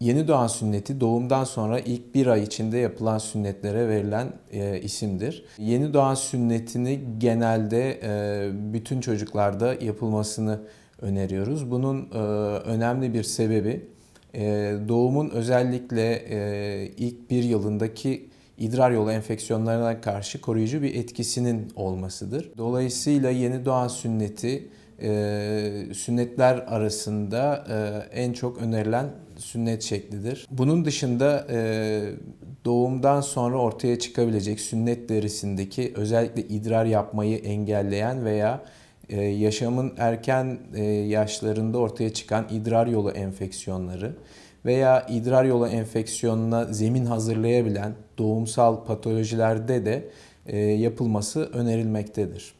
Yeni doğan sünneti doğumdan sonra ilk bir ay içinde yapılan sünnetlere verilen e, isimdir. Yeni doğan sünnetini genelde e, bütün çocuklarda yapılmasını öneriyoruz. Bunun e, önemli bir sebebi e, doğumun özellikle e, ilk bir yılındaki idrar yolu enfeksiyonlarına karşı koruyucu bir etkisinin olmasıdır. Dolayısıyla yeni doğan sünneti e, sünnetler arasında e, en çok önerilen sünnet şeklidir. Bunun dışında e, doğumdan sonra ortaya çıkabilecek sünnet derisindeki özellikle idrar yapmayı engelleyen veya e, yaşamın erken e, yaşlarında ortaya çıkan idrar yolu enfeksiyonları veya idrar yolu enfeksiyonuna zemin hazırlayabilen doğumsal patolojilerde de e, yapılması önerilmektedir.